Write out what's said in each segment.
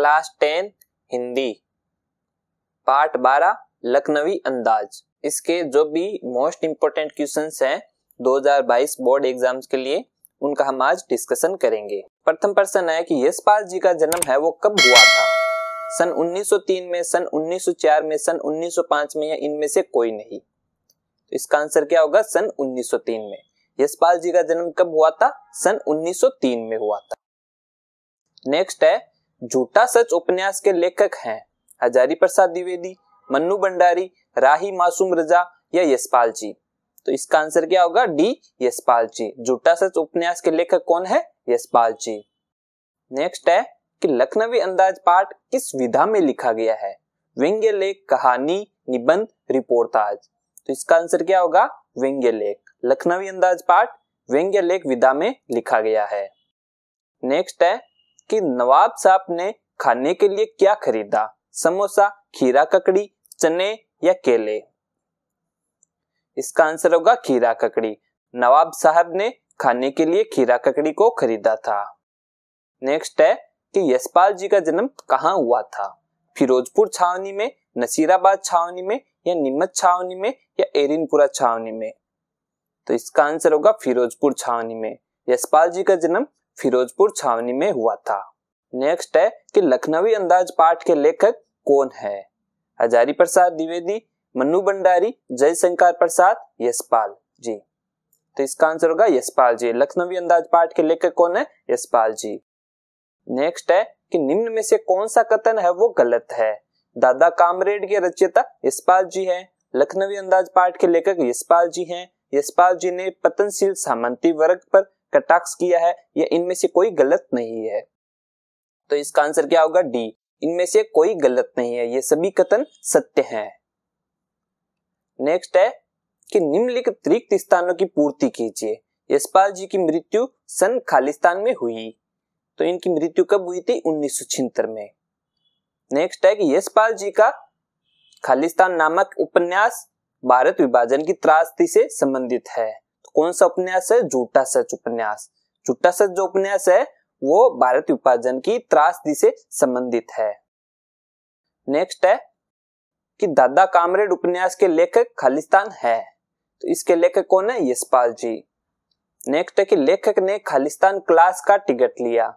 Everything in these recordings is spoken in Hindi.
क्लास टेन हिंदी पार्ट बारह लखनवी अंदाज इसके जो भी मोस्ट इम्पोर्टेंट क्वेश्चन हैं 2022 बोर्ड एग्जाम्स के लिए उनका हम आज डिस्कशन करेंगे प्रथम प्रश्न है कि यशपाल जी का जन्म है वो कब हुआ था सन 1903 में सन 1904 में सन 1905 में या इनमें से कोई नहीं तो इसका आंसर क्या होगा सन 1903 में यशपाल जी का जन्म कब हुआ था सन 1903 में हुआ था नेक्स्ट है झूठा सच उपन्यास के लेखक हैं हजारी प्रसाद द्विवेदी मन्नू भंडारी राही मासूम रजा या यशपाल जी तो इसका आंसर क्या होगा डी यशपाल जी झूठा सच उपन्यास के लेखक कौन है यशपाल जी नेक्स्ट है कि लखनवी अंदाज पाठ किस विधा में लिखा गया है व्यंग्य लेख कहानी निबंध रिपोर्टाज तो इसका आंसर क्या होगा व्यंग्य लेख लखनवी अंदाज पाठ व्यंग्य लेख विधा में लिखा गया है नेक्स्ट है कि नवाब साहब ने खाने के लिए क्या खरीदा समोसा खीरा ककड़ी चने या केले इसका आंसर होगा खीरा ककड़ी नवाब साहब ने खाने के लिए खीरा ककड़ी को खरीदा था नेक्स्ट है कि यशपाल जी का जन्म कहाँ हुआ था फिरोजपुर छावनी में नसीराबाद छावनी में या नीमच छावनी में या एरिनपुरा छावनी में तो इसका आंसर होगा फिरोजपुर छावनी में यशपाल जी का जन्म फिरोजपुर छावनी में हुआ था नेक्स्ट है कि लखनवी अंदाज पाठ के लेखक कौन है हजारी प्रसाद द्विवेदी मनु भंडारी जयशंकर प्रसाद यशपाल जी तो इसका आंसर होगा यशपाल जी लखनवी अंदाज पाठ के लेखक कौन है यशपाल जी नेक्स्ट है कि निम्न में से कौन सा कथन है वो गलत है दादा कामरेड के रचयिता यशपाल जी है लखनवी अंदाज पाठ के लेखक यशपाल जी हैं यशपाल जी ने पतनशील सामंती वर्ग पर कटाक्ष किया है या इनमें से कोई गलत नहीं है तो इसका आंसर क्या होगा डी इनमें से कोई गलत नहीं है ये सभी कथन सत्य हैं नेक्स्ट है कि निम्नलिखित रिक्त स्थानों की पूर्ति कीजिए यशपाल जी की मृत्यु सन खालिस्तान में हुई तो इनकी मृत्यु कब हुई थी उन्नीस में नेक्स्ट है कि यशपाल जी का खालिस्तान नामक उपन्यास भारत विभाजन की त्रासदी से संबंधित है कौन सा उपन्यास है झूठा सच उपन्यास झूठा सच जो उपन्यास है वो भारत विभाजन की त्रासदी से संबंधित है नेक्स्ट है कि दादा कामरेड उपन्यास के लेखक खालिस्तान है तो इसके लेखक कौन है यशपाल जी नेक्स्ट है कि लेखक ने खालिस्तान क्लास का टिकट लिया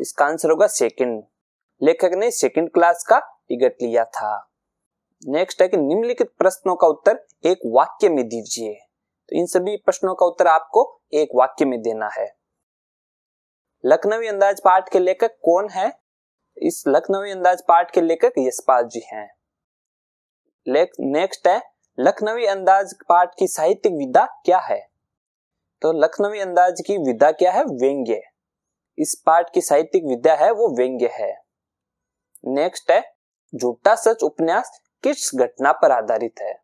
इसका आंसर होगा सेकंड लेखक ने सेकंड क्लास का टिकट लिया था नेक्स्ट है कि निम्नलिखित प्रश्नों का उत्तर एक वाक्य में दीजिए तो इन सभी प्रश्नों का उत्तर आपको एक वाक्य में देना है लखनवी अंदाज पाठ के लेखक कौन है इस लखनवी अंदाज पाठ के लेखक यशपाल जी हैं नेक्स्ट है लखनवी अंदाज पाठ की साहित्यिक विधा क्या है तो लखनवी अंदाज की विधा क्या है व्यंग्य इस पाठ की साहित्यिक विद्या है वो व्यंग्य है नेक्स्ट है झूठा सच उपन्यास किस घटना पर आधारित है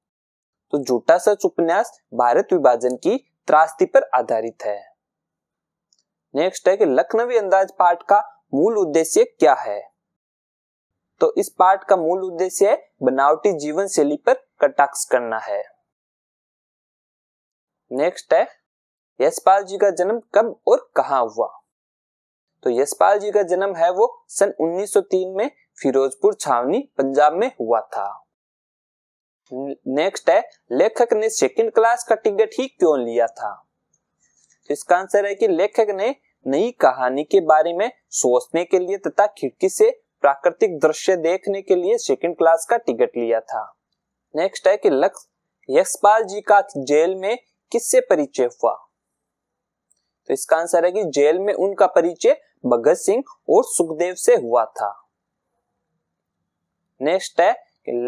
तो झूठा सच उपन्यास भारत विभाजन की त्रास्ती पर आधारित है नेक्स्ट है कि लखनवी अंदाज पाठ का मूल उद्देश्य क्या है तो इस पाठ का मूल उद्देश्य है बनावटी जीवन शैली पर कटाक्ष करना है नेक्स्ट है यशपाल जी का जन्म कब और कहा हुआ तो यशपाल जी का जन्म है वो सन 1903 में फिरोजपुर छावनी पंजाब में हुआ था नेक्स्ट है लेखक ने सेकंड क्लास का टिकट ही क्यों लिया था इसका आंसर है कि लेखक ने नई कहानी के बारे में सोचने के लिए तथा खिड़की से प्राकृतिक दृश्य देखने के लिए सेकंड क्लास का टिकट लिया था नेक्स्ट है कि यशपाल जी का जेल में किससे परिचय हुआ तो इसका आंसर है कि जेल में उनका परिचय भगत सिंह और सुखदेव से हुआ था नेक्स्ट है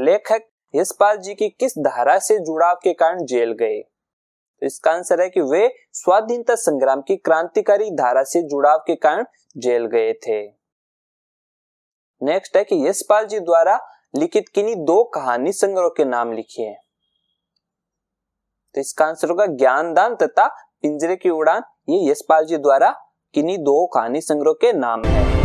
लेखक यशपाल जी की किस धारा से जुड़ाव के कारण जेल गए तो इसका आंसर है कि वे स्वाधीनता संग्राम की क्रांतिकारी धारा से जुड़ाव के कारण जेल गए थे नेक्स्ट है कि यशपाल जी द्वारा लिखित किन्हीं दो कहानी संग्रह के नाम लिखिए हैं तो इसका आंसर होगा ज्ञानदान तथा पिंजरे की उड़ान ये यशपाल जी द्वारा किन्हीं दो कहानी संग्रह के नाम है